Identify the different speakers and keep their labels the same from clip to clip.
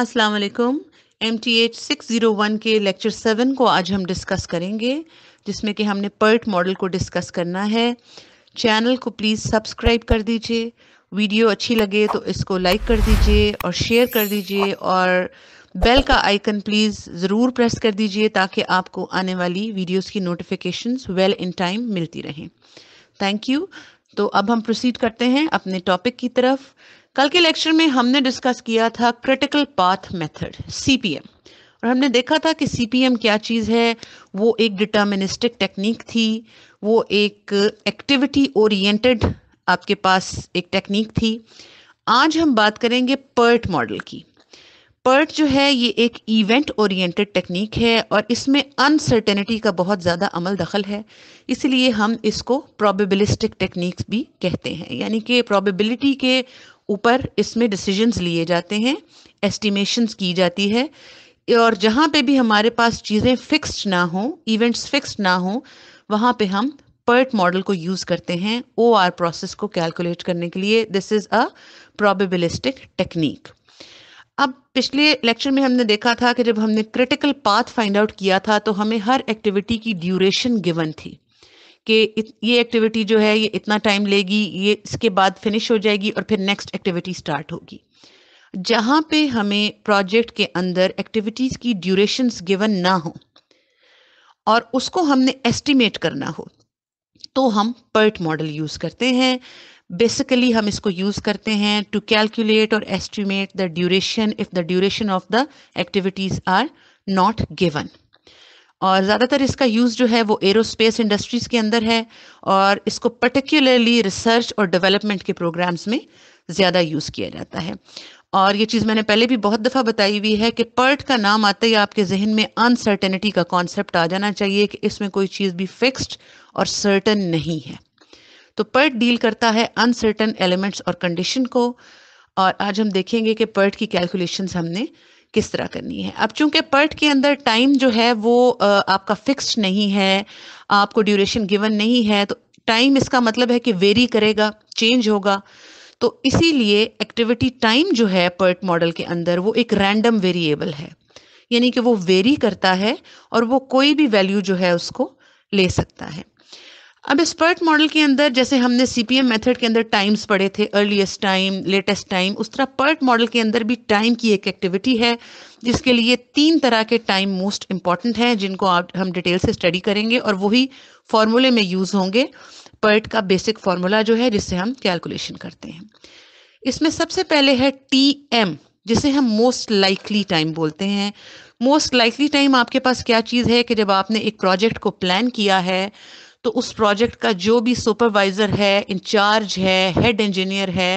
Speaker 1: अस्सलाम वालेकुम M T H six zero one के लेक्चर सेवन को आज हम डिस्कस करेंगे जिसमें कि हमने पर्ट मॉडल को डिस्कस करना है चैनल को प्लीज़ सब्सक्राइब कर दीजिए वीडियो अच्छी लगे तो इसको लाइक कर दीजिए और शेयर कर दीजिए और बेल का आइकन प्लीज़ ज़रूर प्रेस कर दीजिए ताकि आपको आने वाली वीडियोस की नोटिफिकेशंस वेल इन टाइम मिलती रहें थैंक यू तो अब हम प्रोसीड करते हैं अपने टॉपिक की तरफ कल के लेक्चर में हमने डिस्कस किया था क्रिटिकल पाथ मेथड सीपीएम और हमने देखा था कि सीपीएम क्या चीज़ है वो एक डिटर्मिनिस्टिक टेक्निक थी वो एक एक्टिविटी ओरिएंटेड आपके पास एक टेक्निक थी आज हम बात करेंगे पर्ट मॉडल की पर्ट जो है ये एक इवेंट ओरिएंटेड टेक्निक है और इसमें अनसर्टेनिटी का बहुत ज़्यादा अमल दखल है इसलिए हम इसको प्रोबेबिलिस्टिक टेक्निक्स भी कहते हैं यानी कि प्रोबेबिलिटी के ऊपर इसमें डिसीजंस लिए जाते हैं एस्टिमेशंस की जाती है और जहाँ पे भी हमारे पास चीज़ें फिक्स्ड ना हों इवेंट्स फिक्सड ना हों वहाँ पर हम पर्ट मॉडल को यूज़ करते हैं ओ आर प्रोसेस को कैलकुलेट करने के लिए this is a probabilistic technique अब पिछले लेक्चर में हमने देखा था कि जब हमने क्रिटिकल पाथ फाइंड आउट किया था तो हमें हर एक्टिविटी की ड्यूरेशन गिवन थी कि ये एक्टिविटी जो है ये इतना टाइम लेगी ये इसके बाद फिनिश हो जाएगी और फिर नेक्स्ट एक्टिविटी स्टार्ट होगी जहां पे हमें प्रोजेक्ट के अंदर एक्टिविटीज़ की ड्यूरेशन गिवन ना हो और उसको हमने एस्टिमेट करना हो तो हम पर्ट मॉडल यूज़ करते हैं बेसिकली हम इसको यूज़ करते हैं टू कैलकुलेट और estimate the duration if the duration of the activities are not given और ज़्यादातर इसका यूज़ जो है वो एरोस्पेस इंडस्ट्रीज़ के अंदर है और इसको पर्टिकुलरली रिसर्च और डेवलपमेंट के प्रोग्राम्स में ज़्यादा यूज़ किया जाता है और ये चीज़ मैंने पहले भी बहुत दफ़ा बताई हुई है कि पर्ट का नाम आते ही आपके जहन में अनसर्टेनिटी का कॉन्सेप्ट आ जाना चाहिए कि इसमें कोई चीज़ भी फिक्स्ड और सर्टन नहीं है तो पर्ट डील करता है अनसर्टन एलिमेंट्स और कंडीशन को और आज हम देखेंगे कि पर्ट की कैलकुलेशंस हमने किस तरह करनी है अब चूंकि पर्ट के अंदर टाइम जो है वो आपका फिक्स्ड नहीं है आपको ड्यूरेशन गिवन नहीं है तो टाइम इसका मतलब है कि वेरी करेगा चेंज होगा तो इसीलिए एक्टिविटी टाइम जो है पर्ट मॉडल के अंदर वो एक रैंडम वेरिएबल है यानी कि वो वेरी करता है और वो कोई भी वैल्यू जो है उसको ले सकता है अब एक्सपर्ट मॉडल के अंदर जैसे हमने सी पी एम मेथड के अंदर टाइम्स पढ़े थे अर्लीस्ट टाइम लेटेस्ट टाइम उस तरह पर्ट मॉडल के अंदर भी टाइम की एक एक्टिविटी है जिसके लिए तीन तरह के टाइम मोस्ट इम्पॉर्टेंट हैं जिनको आप हम डिटेल से स्टडी करेंगे और वही फार्मूले में यूज होंगे पर्ट का बेसिक फार्मूला जो है जिससे हम कैलकुलेशन करते हैं इसमें सबसे पहले है टी एम जिसे हम मोस्ट लाइकली टाइम बोलते हैं मोस्ट लाइकली टाइम आपके पास क्या चीज़ है कि जब आपने एक प्रोजेक्ट को प्लान किया है तो उस प्रोजेक्ट का जो भी सुपरवाइज़र है इंचार्ज है हेड इंजीनियर है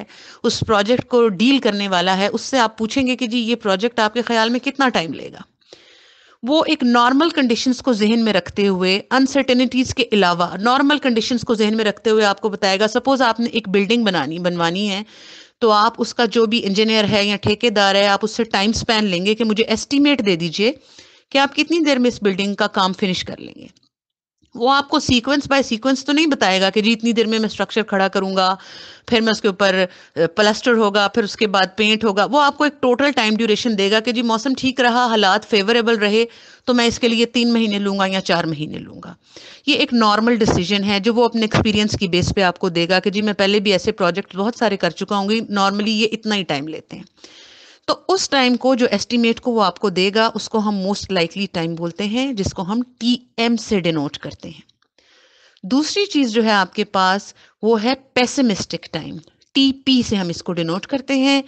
Speaker 1: उस प्रोजेक्ट को डील करने वाला है उससे आप पूछेंगे कि जी ये प्रोजेक्ट आपके ख्याल में कितना टाइम लेगा वो एक नॉर्मल कंडीशंस को जहन में रखते हुए अनसर्टेनिटीज़ के अलावा नॉर्मल कंडीशंस को जहन में रखते हुए आपको बताएगा सपोज़ आपने एक बिल्डिंग बनानी बनवानी है तो आप उसका जो भी इंजीनियर है या ठेकेदार है आप उससे टाइम स्पैन लेंगे कि मुझे एस्टीमेट दे दीजिए कि आप कितनी देर में इस बिल्डिंग का काम फिनिश कर लेंगे वो आपको सीक्वेंस बाय सीक्वेंस तो नहीं बताएगा कि जी इतनी देर में मैं स्ट्रक्चर खड़ा करूंगा फिर मैं उसके ऊपर प्लास्टर होगा फिर उसके बाद पेंट होगा वो आपको एक टोटल टाइम ड्यूरेशन देगा कि जी मौसम ठीक रहा हालात फेवरेबल रहे तो मैं इसके लिए तीन महीने लूंगा या चार महीने लूंगा ये एक नॉर्मल डिसीजन है जो वो अपने एक्सपीरियंस की बेस पे आपको देगा कि जी मैं पहले भी ऐसे प्रोजेक्ट बहुत सारे कर चुका हूँ नॉर्मली ये इतना ही टाइम लेते हैं तो उस टाइम को जो एस्टिमेट को वो आपको देगा उसको हम मोस्ट लाइकली टाइम बोलते हैं जिसको हम टी एम से डिनोट करते हैं दूसरी चीज़ जो है आपके पास वो है पेसिमिस्टिक टाइम टी पी से हम इसको डिनोट करते हैं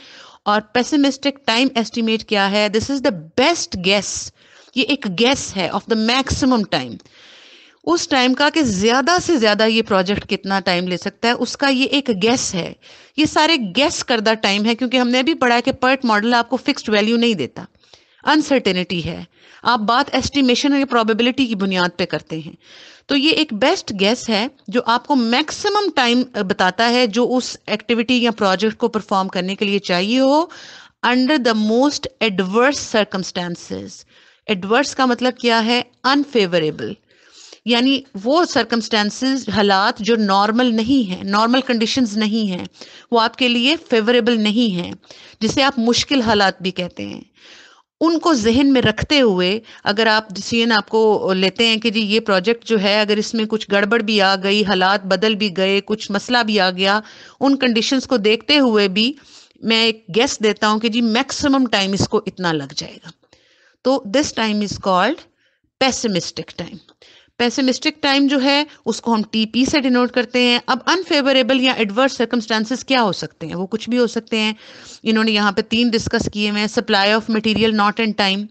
Speaker 1: और पेसिमिस्टिक टाइम एस्टिमेट क्या है this is the best guess ये एक गैस है ऑफ द मैक्सिमम टाइम उस टाइम का कि ज़्यादा से ज़्यादा ये प्रोजेक्ट कितना टाइम ले सकता है उसका ये एक गैस है ये सारे गैस करदा टाइम है क्योंकि हमने भी पढ़ा है कि पर्ट मॉडल आपको फिक्स्ड वैल्यू नहीं देता अनसर्टेनिटी है आप बात एस्टिमेशन या प्रोबेबिलिटी की बुनियाद पे करते हैं तो ये एक बेस्ट गैस है जो आपको मैक्सिमम टाइम बताता है जो उस एक्टिविटी या प्रोजेक्ट को परफॉर्म करने के लिए चाहिए हो under the most adverse circumstances adverse का मतलब क्या है अनफेवरेबल यानी वो सर्कमस्टेंसेस हालात जो नॉर्मल नहीं है नॉर्मल कंडीशंस नहीं है वो आपके लिए फेवरेबल नहीं है जिसे आप मुश्किल हालात भी कहते हैं उनको जहन में रखते हुए अगर आप डिसीजन आपको लेते हैं कि जी ये प्रोजेक्ट जो है अगर इसमें कुछ गड़बड़ भी आ गई हालात बदल भी गए कुछ मसला भी आ गया उन कंडीशंस को देखते हुए भी मैं एक गेस देता हूँ कि जी मैक्सिमम टाइम इसको इतना लग जाएगा तो this time is called pessimistic time pessimistic time जो है उसको हम टीपी से डिनोट करते हैं अब अनफेवरेबल या एडवर्स सर्कमस्टांसिस क्या हो सकते हैं वो कुछ भी हो सकते हैं इन्होंने यहाँ पे तीन डिस्कस किए हुए हैं supply of material not in time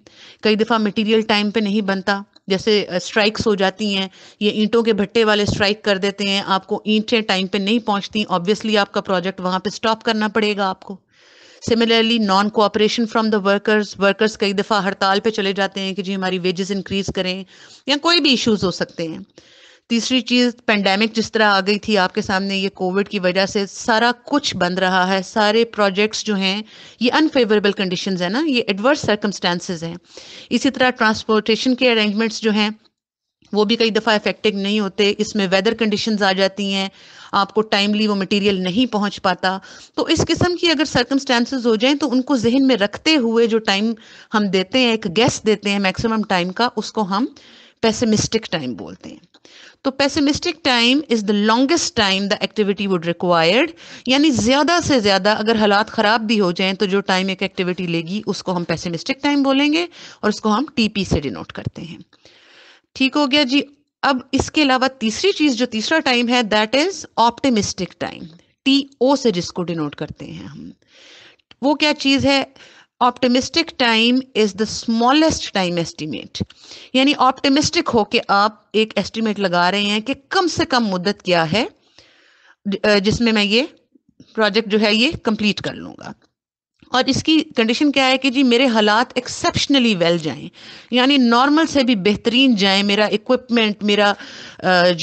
Speaker 1: कई दफ़ा मटेरियल टाइम पे नहीं बनता जैसे स्ट्राइक्स हो जाती हैं ये ईंटों के भट्टे वाले स्ट्राइक कर देते हैं आपको ईंटें टाइम पे नहीं पहुंचती ऑब्वियसली आपका प्रोजेक्ट वहाँ पे स्टॉप करना पड़ेगा आपको similarly non cooperation from the workers workers कई दफ़ा हड़ताल पे चले जाते हैं कि जी हमारी वेजेस इंक्रीज करें या कोई भी इश्यूज हो सकते हैं तीसरी चीज़ पेंडेमिक जिस तरह आ गई थी आपके सामने ये कोविड की वजह से सारा कुछ बंद रहा है सारे प्रोजेक्ट्स जो हैं ये अनफेवरेबल कंडीशन है ना ये एडवर्स सर्कमस्टांसिस हैं इसी तरह ट्रांसपोर्टेशन के अरेंजमेंट्स जो हैं वो भी कई दफ़ा इफेक्टिव नहीं होते इसमें वेदर कंडीशंस आ जाती हैं आपको टाइमली वो मटेरियल नहीं पहुंच पाता तो इस किस्म की अगर सर्कमस्टेंसेज हो जाएं तो उनको जहन में रखते हुए जो टाइम हम देते हैं एक गैस देते हैं मैक्सिमम टाइम का उसको हम पैसेमिस्टिक टाइम बोलते हैं तो pessimistic time is the longest time the activity would required यानी ज्यादा से ज्यादा अगर हालात खराब भी हो जाएं तो जो टाइम एक एक्टिविटी लेगी उसको हम पैसेमिस्टिक टाइम बोलेंगे और उसको हम टीपी से डिनोट करते हैं ठीक हो गया जी अब इसके अलावा तीसरी चीज जो तीसरा टाइम है that is optimistic time T O से जिसको डिनोट करते हैं हम वो क्या चीज है optimistic time is the smallest time estimate यानी ऑप्टिमिस्टिक हो के आप एक एस्टिमेट लगा रहे हैं कि कम से कम मुद्दत क्या है जिसमें मैं ये प्रोजेक्ट जो है ये कंप्लीट कर लूंगा और इसकी कंडीशन क्या है कि जी मेरे हालात एक्सेप्शनली वेल जाएं यानी नॉर्मल से भी बेहतरीन जाएं मेरा इक्विपमेंट मेरा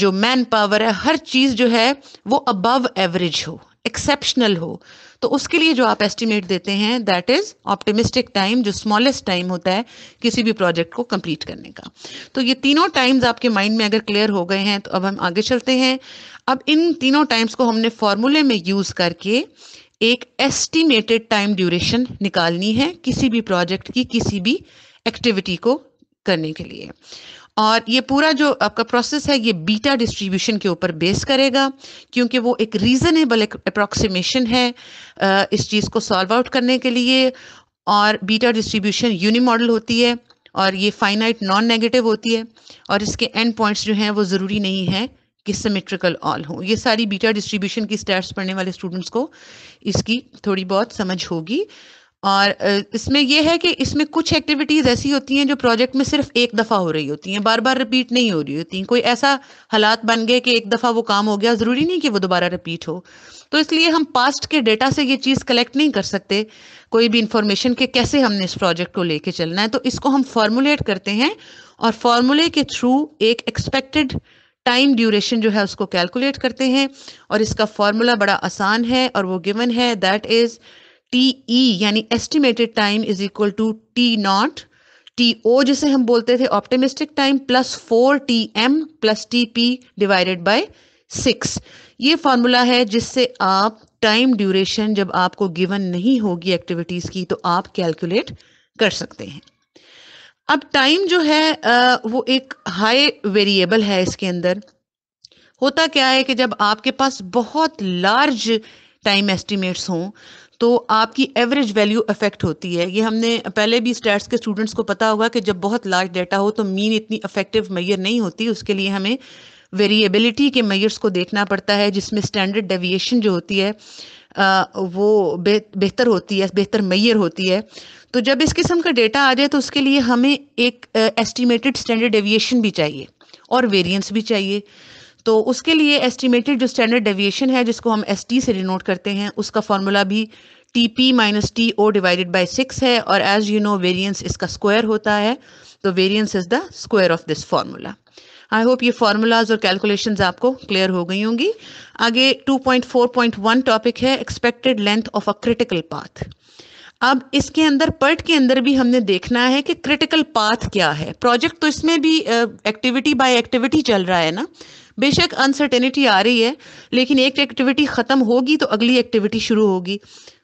Speaker 1: जो मैन पावर है हर चीज़ जो है वो अबव एवरेज हो एक्सेप्शनल हो तो उसके लिए जो आप एस्टिमेट देते हैं दैट इज ऑप्टिमिस्टिक टाइम जो स्मॉलेस्ट टाइम होता है किसी भी प्रोजेक्ट को कंप्लीट करने का तो ये तीनों टाइम्स आपके माइंड में अगर क्लियर हो गए हैं तो अब हम आगे चलते हैं अब इन तीनों टाइम्स को हमने फॉर्मूले में यूज करके एक एस्टिमेटेड टाइम ड्यूरेशन निकालनी है किसी भी प्रोजेक्ट की किसी भी एक्टिविटी को करने के लिए और ये पूरा जो आपका प्रोसेस है ये बीटा डिस्ट्रीब्यूशन के ऊपर बेस करेगा क्योंकि वो एक रीज़नेबल अप्रॉक्सीमेशन है इस चीज़ को सॉल्व आउट करने के लिए और बीटा डिस्ट्रीब्यूशन यूनिमॉडल होती है और ये फाइनाइट नॉन नेगेटिव होती है और इसके एंड पॉइंट्स जो हैं वो ज़रूरी नहीं है कि सिमेट्रिकल ऑल हो ये सारी बीटा डिस्ट्रीब्यूशन की स्टैट्स पढ़ने वाले स्टूडेंट्स को इसकी थोड़ी बहुत समझ होगी और इसमें यह है कि इसमें कुछ एक्टिविटीज़ ऐसी होती हैं जो प्रोजेक्ट में सिर्फ एक दफ़ा हो रही होती हैं बार बार रिपीट नहीं हो रही होती कोई ऐसा हालात बन गए कि एक दफ़ा वो काम हो गया ज़रूरी नहीं कि वो दोबारा रिपीट हो तो इसलिए हम पास्ट के डेटा से ये चीज़ कलेक्ट नहीं कर सकते कोई भी इंफॉर्मेशन के कैसे हमने इस प्रोजेक्ट को लेके चलना है तो इसको हम फॉर्मुलेट करते हैं और फॉर्मूले के थ्रू एक एक्सपेक्टेड टाइम ड्यूरेशन जो है उसको कैलकुलेट करते हैं और इसका फॉर्मूला बड़ा आसान है और वो गिवन है दैट इज टी ई यानी estimated time is equal to T not T O जिसे हम बोलते थे optimistic time plus four T M plus T P divided by six ये फार्मूला है जिससे आप टाइम ड्यूरेशन जब आपको गिवन नहीं होगी एक्टिविटीज़ की तो आप कैलकुलेट कर सकते हैं अब टाइम जो है वो एक हाई वेरिएबल है इसके अंदर होता क्या है कि जब आपके पास बहुत लार्ज टाइम एस्टिमेट्स हों तो आपकी एवरेज वैल्यू अफेक्ट होती है ये हमने पहले भी स्टैट्स के स्टूडेंट्स को पता होगा कि जब बहुत लार्ज डेटा हो तो मीन इतनी अफेक्टिव मैयर नहीं होती उसके लिए हमें वेरिएबिलिटी के मैयर्स को देखना पड़ता है जिसमें स्टैंडर्ड डेविएशन जो होती है वो बेहतर होती है बेहतर मैयर होती है तो जब इस किस्म का डेटा आ जाए तो उसके लिए हमें एक एस्टिमेटेड स्टैंडर्ड डेविएशन भी चाहिए और वेरिएंस भी चाहिए तो उसके लिए एस्टिमेटेड जो स्टैंडर्ड डेविएशन है जिसको हम एस टी से डिनोट करते हैं उसका फॉर्मूला भी T P minus T O divided by six है और एज यू नो वेरियंस इसका स्क्वायर होता है तो variance is the square of this formula I hope ये फार्मूलाज और कैलकुलेशन आपको क्लियर हो गई होंगी आगे 2.4.1 टॉपिक है expected length of a critical path अब इसके अंदर पर्ट के अंदर भी हमने देखना है कि क्रिटिकल पाथ क्या है प्रोजेक्ट तो इसमें भी एक्टिविटी बाय एक्टिविटी चल रहा है ना बेशक अनसर्टेनिटी आ रही है लेकिन एक एक्टिविटी ख़त्म होगी तो अगली एक्टिविटी शुरू होगी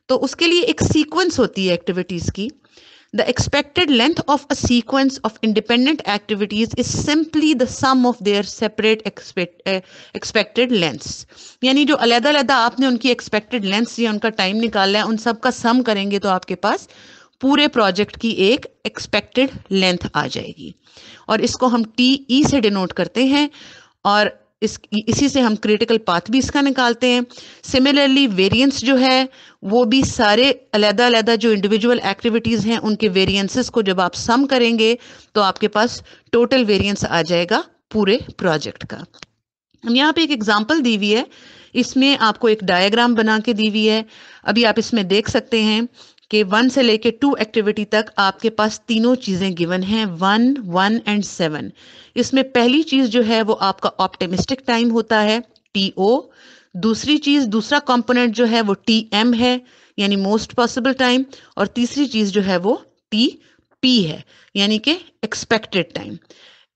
Speaker 1: तो उसके लिए एक सीक्वेंस होती है एक्टिविटीज़ की The expected length of a sequence of independent activities is simply the sum of their separate expect, uh, expected lengths. यानी जो अलग अलग आपने उनकी expected lengths या उनका time निकाला है उन सब का sum करेंगे तो आपके पास पूरे project की एक expected length आ जाएगी और इसको हम TE ई से डिनोट करते हैं और इस इसी से हम क्रिटिकल पाथ भी इसका निकालते हैं सिमिलरली वेरिएंस जो है वो भी सारे अलहदा अलहदा जो इंडिविजुअल एक्टिविटीज़ हैं उनके वेरिएंसेस को जब आप सम करेंगे तो आपके पास टोटल वेरिएंस आ जाएगा पूरे प्रोजेक्ट का हम यहाँ पे एक एग्जांपल दी हुई है इसमें आपको एक डायग्राम बना के दी हुई है अभी आप इसमें देख सकते हैं कि वन से लेके टू एक्टिविटी तक आपके पास तीनों चीज़ें गिवन हैं वन वन एंड सेवन इसमें पहली चीज़ जो है वो आपका ऑप्टिमिस्टिक टाइम होता है टी ओ दूसरी चीज़ दूसरा कंपोनेंट जो है वो टी एम है यानी मोस्ट पॉसिबल टाइम और तीसरी चीज़ जो है वो टी पी है यानी कि एक्सपेक्टेड टाइम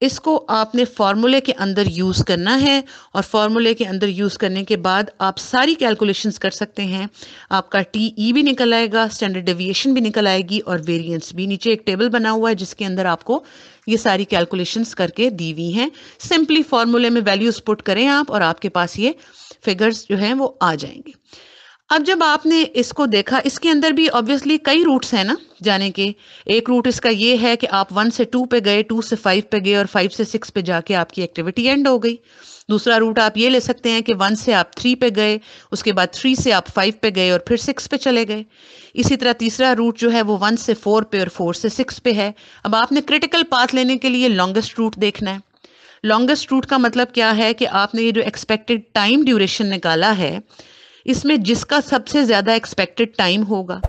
Speaker 1: इसको आपने फार्मूले के अंदर यूज़ करना है और फार्मूले के अंदर यूज़ करने के बाद आप सारी कैलकुलेशंस कर सकते हैं आपका टी ई e भी निकल आएगा स्टैंडर्ड डेविएशन भी निकल आएगी और वेरिएंस भी नीचे एक टेबल बना हुआ है जिसके अंदर आपको ये सारी कैलकुलेशंस करके दी हुई हैं सिंपली फार्मूले में वैल्यूज़ पुट करें आप और आपके पास ये फिगर्स जो हैं वो आ जाएंगे अब जब आपने इसको देखा इसके अंदर भी ऑब्वियसली कई रूट्स हैं ना जाने के एक रूट इसका ये है कि आप वन से टू पे गए टू से फाइव पे गए और फाइव से सिक्स पे जाके आपकी एक्टिविटी एंड हो गई दूसरा रूट आप ये ले सकते हैं कि वन से आप थ्री पे गए उसके बाद थ्री से आप फाइव पे गए और फिर सिक्स पे चले गए इसी तरह तीसरा रूट जो है वो वन से फोर पे और फोर से सिक्स पे है अब आपने क्रिटिकल पाथ लेने के लिए लॉन्गेस्ट रूट देखना है लॉन्गेस्ट रूट का मतलब क्या है कि आपने ये जो एक्सपेक्टेड टाइम ड्यूरेशन निकाला है इसमें जिसका सबसे ज़्यादा एक्सपेक्टेड टाइम होगा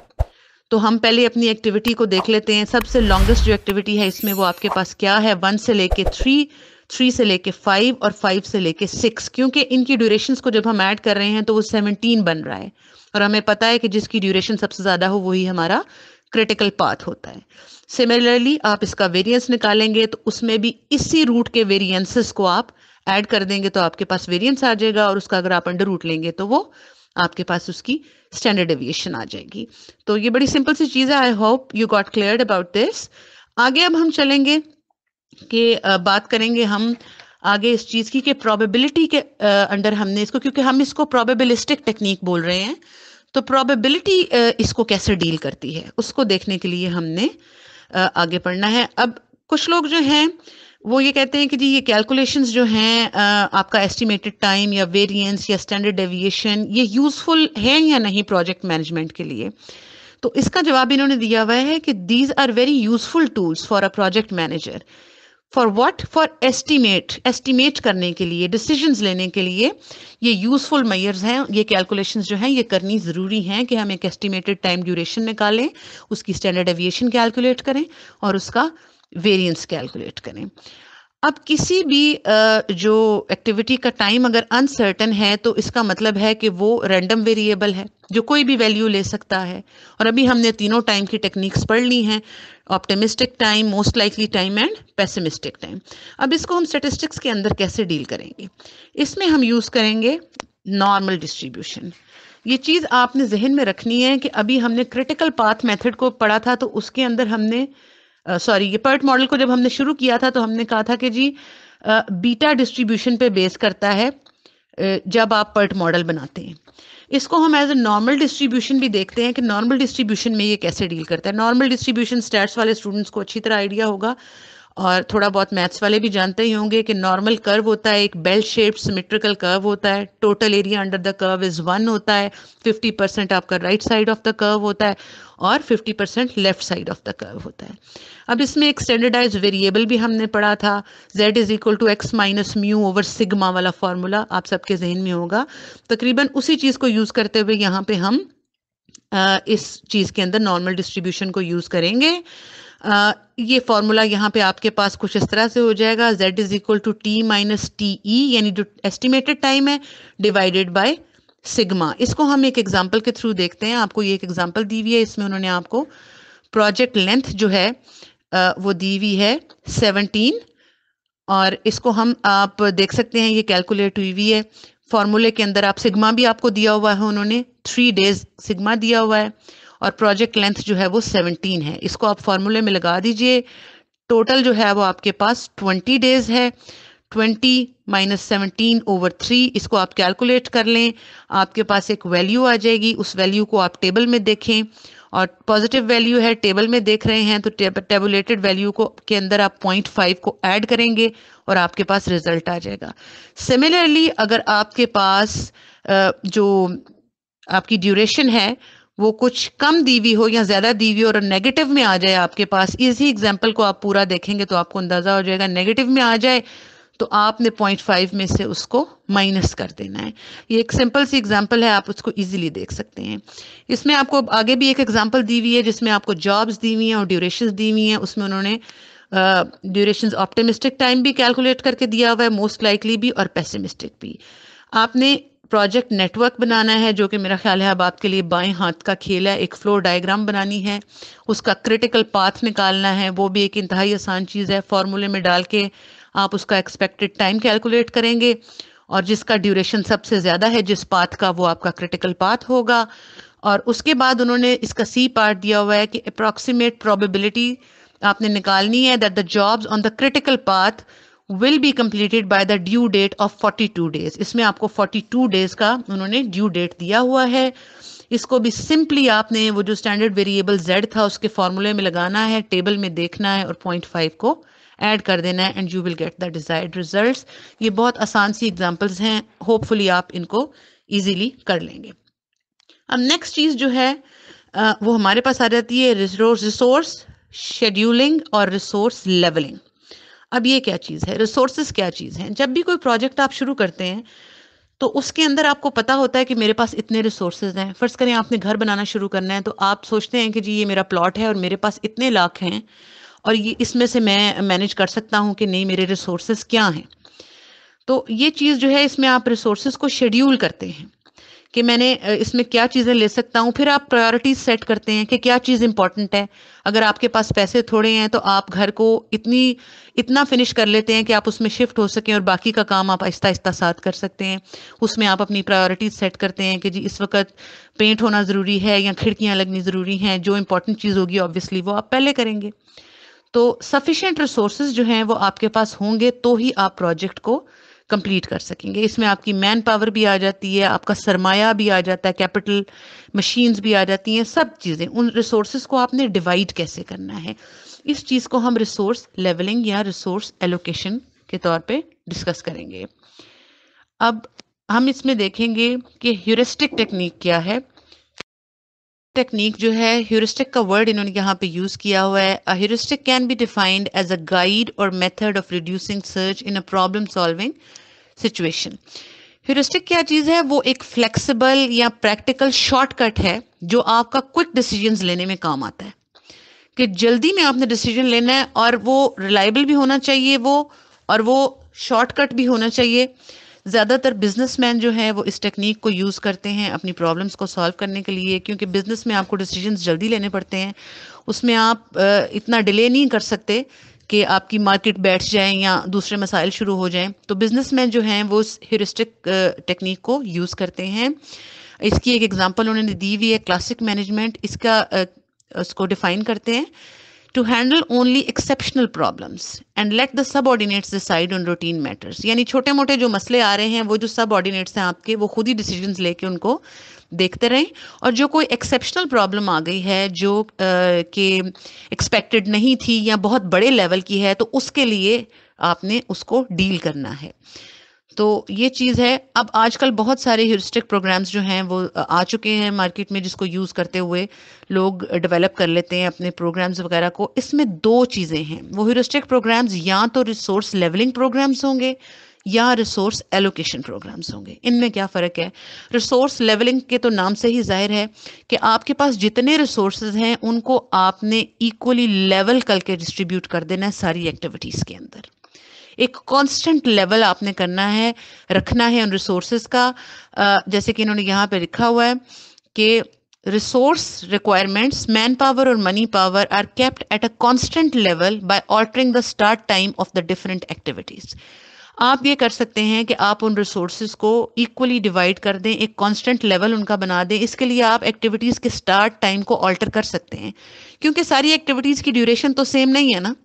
Speaker 1: तो हम पहले अपनी एक्टिविटी को देख लेते हैं सबसे लॉन्गेस्ट जो एक्टिविटी है इसमें वो आपके पास क्या है वन से लेके थ्री थ्री से लेके फाइव और फाइव से लेके सिक्स क्योंकि इनकी ड्यूरेशन को जब हम ऐड कर रहे हैं तो वो सेवनटीन बन रहा है और हमें पता है कि जिसकी ड्यूरेशन सबसे ज़्यादा हो वही हमारा क्रिटिकल पाथ होता है सिमिलरली आप इसका वेरियंस निकालेंगे तो उसमें भी इसी रूट के वेरियंसिस को आप ऐड कर देंगे तो आपके पास वेरियंस आ जाएगा और उसका अगर आप अंडर रूट लेंगे तो वो आपके पास उसकी स्टैंडर्ड एविएशन आ जाएगी तो ये बड़ी सिंपल सी चीज़ है I hope you got clear about this आगे अब हम चलेंगे कि बात करेंगे हम आगे इस चीज़ की प्रोबेबिलिटी के अंडर हमने इसको क्योंकि हम इसको प्रोबेबिलिस्टिक टेक्निक बोल रहे हैं तो प्रोबेबिलिटी इसको कैसे डील करती है उसको देखने के लिए हमने आगे पढ़ना है अब कुछ लोग जो हैं वो ये कहते हैं कि जी ये कैलकुलेशंस जो हैं आपका एस्टिमेटेड टाइम या वेरिएंस या स्टैंडर्ड डेविएशन ये यूजफुल है या नहीं प्रोजेक्ट मैनेजमेंट के लिए तो इसका जवाब इन्होंने दिया हुआ है कि these are very useful tools for a project manager for what for estimate estimate करने के लिए डिसीजन लेने के लिए ये यूजफुल मैयर्स हैं ये कैलकुलेशन जो हैं ये करनी ज़रूरी हैं कि हम एक एस्टिमेटेड टाइम ड्यूरेशन निकालें उसकी स्टैंडर्ड एविएशन कैलकुलेट करें और उसका वेरिएंस कैलकुलेट करें अब किसी भी जो एक्टिविटी का टाइम अगर अनसर्टन है तो इसका मतलब है कि वो रैंडम वेरिएबल है जो कोई भी वैल्यू ले सकता है और अभी हमने तीनों टाइम की टेक्निक्स पढ़ ली हैं optimistic time most likely time and pessimistic time अब इसको हम स्टेटिस्टिक्स के अंदर कैसे डील करेंगे इसमें हम यूज़ करेंगे नॉर्मल डिस्ट्रीब्यूशन ये चीज़ आपने जहन में रखनी है कि अभी हमने क्रिटिकल पाथ मेथड को पढ़ा था तो उसके अंदर हमने सॉरी ये पर्ट मॉडल को जब हमने शुरू किया था तो हमने कहा था कि जी बीटा डिस्ट्रीब्यूशन पे बेस करता है जब आप पर्ट मॉडल बनाते हैं इसको हम एज ए नॉर्मल डिस्ट्रीब्यूशन भी देखते हैं कि नॉर्मल डिस्ट्रीब्यूशन में ये कैसे डील करता है नॉर्मल डिस्ट्रीब्यूशन स्टैट्स वाले स्टूडेंट्स को अच्छी तरह आइडिया होगा और थोड़ा बहुत मैथ्स वाले भी जानते ही होंगे कि नॉर्मल कर्व होता है एक बेल शेप सिमेट्रिकल कर्व होता है total area under the curve is one होता है 50 परसेंट आपका right side of the curve होता है और 50 percent left side of the curve होता है अब इसमें एक स्टैंडर्डाइज वेरिएबल भी हमने पढ़ा था z is equal to X minus mu over sigma वाला फार्मूला आप सबके जहन में होगा तकरीबन उसी चीज़ को यूज़ करते हुए यहाँ पे हम आ, इस चीज़ के अंदर नॉर्मल डिस्ट्रीब्यूशन को यूज़ करेंगे ये फॉर्मूला यहाँ पे आपके पास कुछ इस तरह से हो जाएगा z is equal to T minus T E यानी जो एस्टिमेटेड टाइम है डिवाइडेड बाय सिग्मा इसको हम एक एग्जाम्पल के थ्रू देखते हैं आपको ये एक एग्जाम्पल दी हुई है इसमें उन्होंने आपको प्रोजेक्ट लेंथ जो है आ, वो दी हुई है सेवनटीन और इसको हम आप देख सकते हैं ये कैलकुलेट हुई हुई है फॉर्मूले के अंदर आप सिग्मा भी आपको दिया हुआ है उन्होंने थ्री डेज सिग्मा दिया हुआ है और प्रोजेक्ट लेंथ जो है वो 17 है इसको आप फॉर्मूले में लगा दीजिए टोटल जो है वो आपके पास 20 डेज है 20 माइनस सेवनटीन ओवर थ्री इसको आप कैलकुलेट कर लें आपके पास एक वैल्यू आ जाएगी उस वैल्यू को आप टेबल में देखें और पॉजिटिव वैल्यू है टेबल में देख रहे हैं तो टेबुलेटेड वैल्यू को के अंदर आप पॉइंट फाइव को ऐड करेंगे और आपके पास रिजल्ट आ जाएगा सिमिलरली अगर आपके पास जो आपकी ड्यूरेशन है वो कुछ कम दी हुई हो या ज़्यादा दी हुई और नेगेटिव में आ जाए आपके पास इसी एग्जाम्पल को आप पूरा देखेंगे तो आपको अंदाज़ा हो जाएगा नेगेटिव में आ जाए तो आपने पॉइंट फाइव में से उसको माइनस कर देना है ये एक सिंपल सी एग्जाम्पल है आप उसको इजीली देख सकते हैं इसमें आपको आगे भी एक एग्जाम्पल दी हुई है जिसमें आपको जॉब्स दी हुई हैं और ड्यूरेशन दी हुई हैं उसमें उन्होंने ड्यूरेशन ऑप्टिमिस्टिक टाइम भी कैलकुलेट करके दिया हुआ है मोस्ट लाइकली भी और पेसिमिस्टिक भी आपने प्रोजेक्ट नेटवर्क बनाना है जो कि मेरा ख्याल है अब आपके लिए बाएं हाथ का खेल है एक फ्लो डायग्राम बनानी है उसका क्रिटिकल पाथ निकालना है वो भी एक इंतहाई आसान चीज़ है फॉर्मूले में डाल के आप उसका एक्सपेक्टेड टाइम कैलकुलेट करेंगे और जिसका ड्यूरेशन सबसे ज़्यादा है जिस पाथ का वो आपका क्रिटिकल पाथ होगा और उसके बाद उन्होंने इसका सी पार्ट दिया हुआ है कि अप्रॉक्सीमेट प्रॉबिलिटी आपने निकालनी है that the jobs on the critical path will be completed by the due date of 42 days इसमें आपको 42 डेज का उन्होंने ड्यू डेट दिया हुआ है इसको भी सिंपली आपने वो जो स्टैंडर्ड वेरिएबल जेड था उसके फॉर्मूले में लगाना है टेबल में देखना है और पॉइंट फाइव को एड कर देना है and you will get the desired result ये बहुत आसान सी एग्जाम्पल्स हैं होपफुली आप इनको ईजिली कर लेंगे अब नेक्स्ट चीज़ जो है वो हमारे पास आ जाती है रिसोर्स शेड्यूलिंग और रिसोर्स लेवलिंग अब ये क्या चीज़ है रिसोर्सेज क्या चीज़ है जब भी कोई प्रोजेक्ट आप शुरू करते हैं तो उसके अंदर आपको पता होता है कि मेरे पास इतने रिसोर्सेज हैं फर्ज करें आपने घर बनाना शुरू करना है तो आप सोचते हैं कि जी ये मेरा प्लॉट है और मेरे पास इतने लाख हैं और ये इसमें से मैं मैनेज कर सकता हूँ कि नहीं मेरे रिसोर्सेज क्या हैं तो ये चीज़ जो है इसमें आप रिसोर्सेज को शेड्यूल करते हैं कि मैंने इसमें क्या चीज़ें ले सकता हूँ फिर आप प्रायोरिटी सेट करते हैं कि क्या चीज़ इंपॉर्टेंट है अगर आपके पास पैसे थोड़े हैं तो आप घर को इतनी इतना फिनिश कर लेते हैं कि आप उसमें शिफ्ट हो सकें और बाकी का काम आप आहिस्ता आहिस्ता साथ कर सकते हैं उसमें आप अपनी प्रायोरिटीज सेट करते हैं कि जी इस वक्त पेंट होना ज़रूरी है या खिड़कियाँ लगनी ज़रूरी हैं जो इंपॉर्टेंट चीज़ होगी ऑब्वियसली वो आप पहले करेंगे तो सफिशेंट रिसोर्सेज जो हैं वो आपके पास होंगे तो ही आप प्रोजेक्ट को कंप्लीट कर सकेंगे इसमें आपकी मैन पावर भी आ जाती है आपका सरमाया भी आ जाता है कैपिटल मशीन्स भी आ जाती हैं सब चीज़ें उन रिसोर्स को आपने डिवाइड कैसे करना है इस चीज़ को हम रिसोर्स लेवलिंग या रिसोर्स एलोकेशन के तौर पे डिस्कस करेंगे अब हम इसमें देखेंगे कि ह्यूरिस्टिक टेक्निक क्या है टेक्निक जो है ह्यूरिस्टिक का वर्ड इन्होंने यहाँ पे यूज किया हुआ है a heuristic can be defined as a guide और method of reducing search in a problem solving situation heuristic क्या चीज है वो एक फ्लेक्सिबल या प्रैक्टिकल शॉर्टकट है जो आपका क्विक डिसीजन लेने में काम आता है कि जल्दी में आपने डिसीजन लेना है और वो रिलायबल भी होना चाहिए वो और वो शॉर्टकट भी होना चाहिए ज़्यादातर बिजनेसमैन जो हैं वो इस टेक्निक को यूज़ करते हैं अपनी प्रॉब्लम्स को सॉल्व करने के लिए क्योंकि बिज़नेस में आपको डिसीजन जल्दी लेने पड़ते हैं उसमें आप इतना डिले नहीं कर सकते कि आपकी मार्केट बैठ जाए या दूसरे मसाइल शुरू हो जाएं तो मैन जो हैं वो हिरिस्टिक टेक्निक को यूज़ करते हैं इसकी एक एग्जाम्पल उन्होंने दी हुई है क्लासिक मैनेजमेंट इसका उसको डिफाइन करते हैं to handle only exceptional problems and let the subordinates decide on routine matters यानी छोटे मोटे जो मसले आ रहे हैं वो जो ऑर्डिनेट्स हैं आपके वो खुद ही डिसीजन लेके उनको देखते रहें और जो कोई एक्सेप्शनल प्रॉब्लम आ गई है जो कि एक्सपेक्टेड नहीं थी या बहुत बड़े लेवल की है तो उसके लिए आपने उसको डील करना है तो ये चीज़ है अब आजकल बहुत सारे ह्यूरिस्टिक प्रोग्राम्स जो हैं वो आ चुके हैं मार्केट में जिसको यूज़ करते हुए लोग डेवलप कर लेते हैं अपने प्रोग्राम्स वगैरह को इसमें दो चीज़ें हैं वो ह्यूरिस्टिक प्रोग्राम्स या तो रिसोर्स लेवलिंग प्रोग्राम्स होंगे या रिसोर्स एलोकेशन प्रोग्राम्स होंगे इनमें क्या फ़र्क है रिसोर्स लेवलिंग के तो नाम से ही जाहिर है कि आपके पास जितने रिसोर्स हैं उनको आपने इक्वली लेवल करके डिस्ट्रीब्यूट कर देना है सारी एक्टिविटीज़ के अंदर एक कांस्टेंट लेवल आपने करना है रखना है उन रिसोर्सेज का जैसे कि इन्होंने यहाँ पे लिखा हुआ है कि रिसोर्स रिक्वायरमेंट्स मैन पावर और money power are kept at a constant level by altering the start time of the different activities आप ये कर सकते हैं कि आप उन रिसोर्स को इक्वली डिवाइड कर दें एक कांस्टेंट लेवल उनका बना दें इसके लिए आप एक्टिविटीज़ के स्टार्ट टाइम को ऑल्टर कर सकते हैं क्योंकि सारी एक्टिविटीज़ की ड्यूरेशन तो सेम नहीं है ना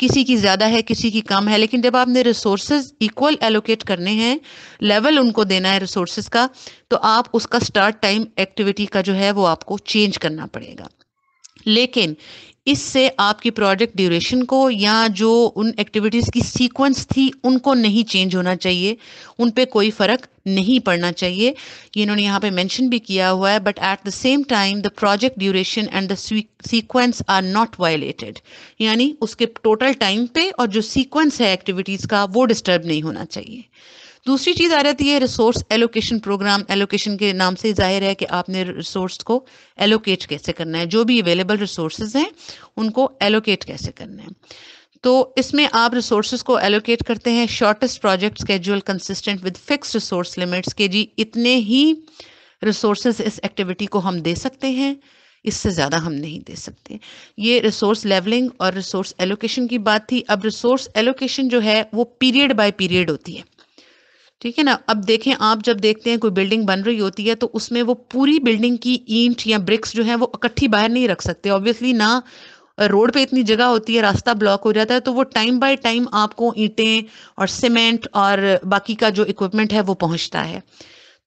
Speaker 1: किसी की ज़्यादा है किसी की कम है लेकिन जब आपने रिसोर्स इक्वल एलोकेट करने हैं लेवल उनको देना है रिसोर्स का तो आप उसका स्टार्ट टाइम एक्टिविटी का जो है वो आपको चेंज करना पड़ेगा लेकिन इससे आपकी प्रोजेक्ट ड्यूरेशन को या जो उन एक्टिविटीज़ की सीक्वेंस थी उनको नहीं चेंज होना चाहिए उन पर कोई फ़र्क नहीं पड़ना चाहिए ये इन्होंने यहाँ पे मेंशन भी किया हुआ है but at the same time the project duration and the sequence are not violated यानी उसके टोटल टाइम पे और जो सीक्वेंस है एक्टिविटीज़ का वो डिस्टर्ब नहीं होना चाहिए दूसरी चीज़ आ जाती है रिसोर्स एलोकेशन प्रोग्राम एलोकेशन के नाम से जाहिर है कि आपने रिसोर्स को एलोकेट कैसे करना है जो भी अवेलेबल रिसोर्स हैं उनको एलोकेट कैसे करना है तो इसमें आप रिसोर्स को एलोकेट करते हैं shortest project schedule consistent with fix resource limits के जी इतने ही रिसोर्स इस एक्टिविटी को हम दे सकते हैं इससे ज़्यादा हम नहीं दे सकते ये रिसोर्स लेवलिंग और रिसोर्स एलोकेशन की बात थी अब रिसोर्स एलोकेशन जो है वो पीरियड बाय पीरियड होती है ठीक है ना अब देखें आप जब देखते हैं कोई बिल्डिंग बन रही होती है तो उसमें वो पूरी बिल्डिंग की ईंट या ब्रिक्स जो है वो इकट्ठी बाहर नहीं रख सकते ऑब्वियसली ना रोड पे इतनी जगह होती है रास्ता ब्लॉक हो जाता है तो वो टाइम बाय टाइम आपको ईंटें और सीमेंट और बाकी का जो इक्विपमेंट है वो पहुंचता है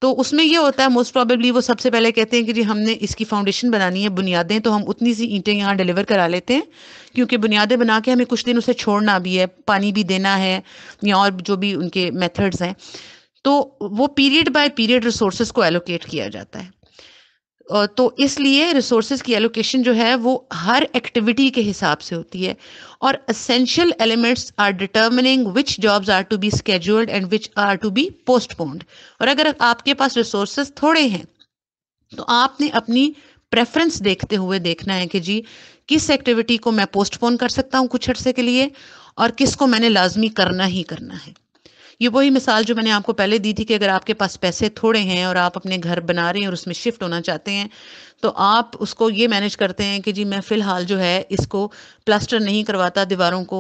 Speaker 1: तो उसमें यह होता है मोस्ट प्रॉबेबली वो सबसे पहले कहते हैं कि जी हमने इसकी फाउंडेशन बनानी है बुनियादें तो हम उतनी सी ईंटें यहाँ डिलीवर करा लेते हैं क्योंकि बुनियादें बना के हमें कुछ दिन उसे छोड़ना भी है पानी भी देना है या और जो भी उनके मेथड्स हैं तो वो पीरियड बाय पीरियड रिसोर्सेज को एलोकेट किया जाता है तो इसलिए रिसोर्सेज की एलोकेशन जो है वो हर एक्टिविटी के हिसाब से होती है और essential elements are determining which jobs are to be scheduled and which are to be postponed और अगर आपके पास रिसोर्सेज थोड़े हैं तो आपने अपनी प्रेफरेंस देखते हुए देखना है कि जी किस एक्टिविटी को मैं पोस्टपोन कर सकता हूँ कुछ अर्से के लिए और किसको मैंने लाजमी करना ही करना है ये वही मिसाल जो मैंने आपको पहले दी थी कि अगर आपके पास पैसे थोड़े हैं और आप अपने घर बना रहे हैं और उसमें शिफ्ट होना चाहते हैं तो आप उसको ये मैनेज करते हैं कि जी मैं फ़िलहाल जो है इसको प्लास्टर नहीं करवाता दीवारों को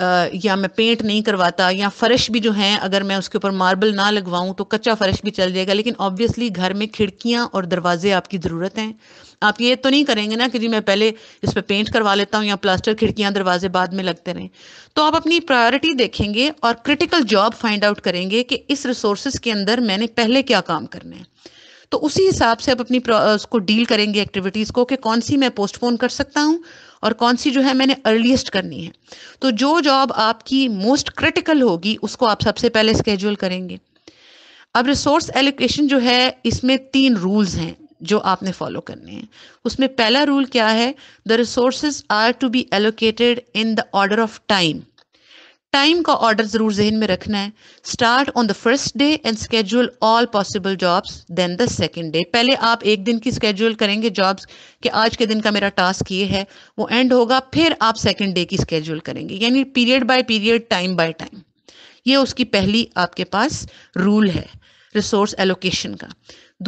Speaker 1: आ, या मैं पेंट नहीं करवाता या फ़र्श भी जो है अगर मैं उसके ऊपर मार्बल ना लगवाऊं तो कच्चा फ़र्श भी चल जाएगा लेकिन ऑब्वियसली घर में खिड़कियां और दरवाजे आपकी ज़रूरत हैं आप ये तो नहीं करेंगे ना कि जी मैं पहले इस पर पेंट करवा लेता हूँ या प्लास्टर खिड़कियाँ दरवाजे बाद में लगते रहें तो आप अपनी प्रायोरिटी देखेंगे और क्रिटिकल जॉब फाइंड आउट करेंगे कि इस रिसोर्सेज के अंदर मैंने पहले क्या काम करना है तो उसी हिसाब से आप अपनी उसको डील करेंगे एक्टिविटीज़ को कि कौन सी मैं पोस्टपोन कर सकता हूँ और कौन सी जो है मैंने अर्लीस्ट करनी है तो जो जॉब आपकी मोस्ट क्रिटिकल होगी उसको आप सबसे पहले स्केड्यूल करेंगे अब रिसोर्स एलोकेशन जो है इसमें तीन रूल्स हैं जो आपने फॉलो करने हैं उसमें पहला रूल क्या है the resource are to be allocated in the order of time time का ऑर्डर ज़रूर जहन में रखना है start on the first day and schedule all possible jobs then the second day पहले आप एक दिन की स्केड्यूल करेंगे जॉब्स कि आज के दिन का मेरा टास्क ये है वो एंड होगा फिर आप सेकेंड डे की स्केड्यूल करेंगे यानी period by period time by time ये उसकी पहली आपके पास रूल है रिसोर्स एलोकेशन का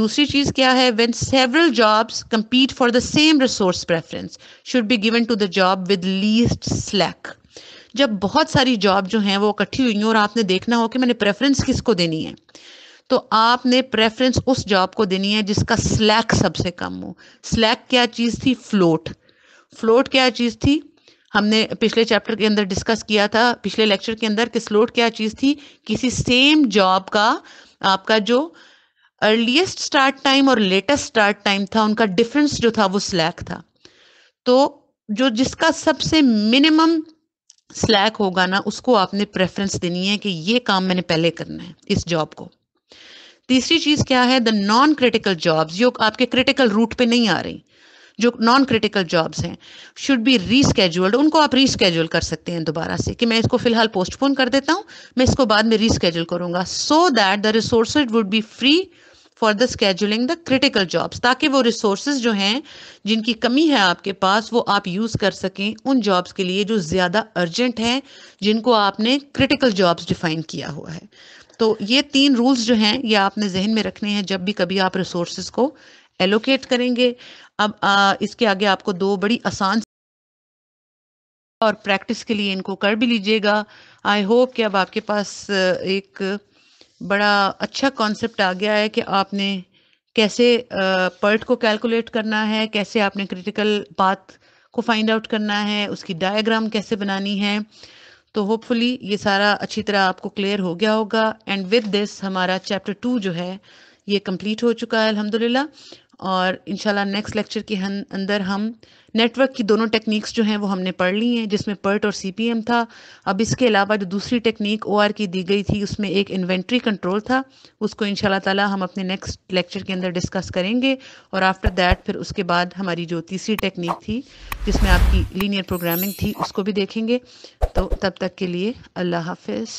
Speaker 1: दूसरी चीज क्या है when several jobs compete for the same resource preference should be given to the job with least slack जब बहुत सारी जॉब जो हैं वो इकट्ठी हुई हैं और आपने देखना हो कि मैंने प्रेफरेंस किसको देनी है तो आपने प्रेफरेंस उस जॉब को देनी है जिसका स्लैक सबसे कम हो स्लैक क्या चीज़ थी फ्लोट फ्लोट क्या चीज़ थी हमने पिछले चैप्टर के अंदर डिस्कस किया था पिछले लेक्चर के अंदर कि स्लोट क्या चीज़ थी किसी सेम जॉब का आपका जो अर्लीस्ट स्टार्ट टाइम और लेटेस्ट स्टार्ट टाइम था उनका डिफरेंस जो था वो स्लैक था तो जो जिसका सबसे मिनिमम स्लैक होगा ना उसको आपने प्रेफरेंस देनी है कि ये काम मैंने पहले करना है इस जॉब को तीसरी चीज क्या है द नॉन क्रिटिकल जॉब्स जो आपके क्रिटिकल रूट पे नहीं आ रही जो नॉन क्रिटिकल जॉब्स हैं शुड बी रीस्केड्यूल्ड उनको आप रीस्केड्यूल कर सकते हैं दोबारा से कि मैं इसको फिलहाल पोस्टपोन कर देता हूं मैं इसको बाद में रीस्केड्यूल करूंगा so that the resource would be free for the scheduling the critical jobs ताकि वो रिसोर्स जो हैं जिनकी कमी है आपके पास वो आप यूज़ कर सकें उन जॉब्स के लिए जो ज़्यादा अर्जेंट हैं जिनको आपने क्रिटिकल जॉब्स डिफाइन किया हुआ है तो ये तीन रूल्स जो हैं ये आपने जहन में रखने हैं जब भी कभी आप रिसोर्स को एलोकेट करेंगे अब आ, इसके आगे आपको दो बड़ी आसान और प्रैक्टिस के लिए इनको कर भी लीजिएगा आई होप कि अब आपके पास एक बड़ा अच्छा कॉन्सेप्ट आ गया है कि आपने कैसे पर्ट को कैलकुलेट करना है कैसे आपने क्रिटिकल पाथ को फाइंड आउट करना है उसकी डायग्राम कैसे बनानी है तो होपफुली ये सारा अच्छी तरह आपको क्लियर हो गया होगा एंड विद दिस हमारा चैप्टर टू जो है ये कंप्लीट हो चुका है अलहमदिल्ला और इनशाला नेक्स्ट लेक्चर के अंदर हम नेटवर्क की दोनों टेक्निक्स जो हैं वो हमने पढ़ ली हैं जिसमें पर्ट और सीपीएम था अब इसके अलावा जो दूसरी टेक्निक ओआर की दी गई थी उसमें एक इन्वेंट्री कंट्रोल था उसको इन ताला हम अपने नेक्स्ट लेक्चर के अंदर डिस्कस करेंगे और आफ्टर दैट फिर उसके बाद हमारी जो तीसरी टेक्निक थी जिसमें आपकी लीनियर प्रोग्रामिंग थी उसको भी देखेंगे तो तब तक के लिए अल्लाह हाफिज़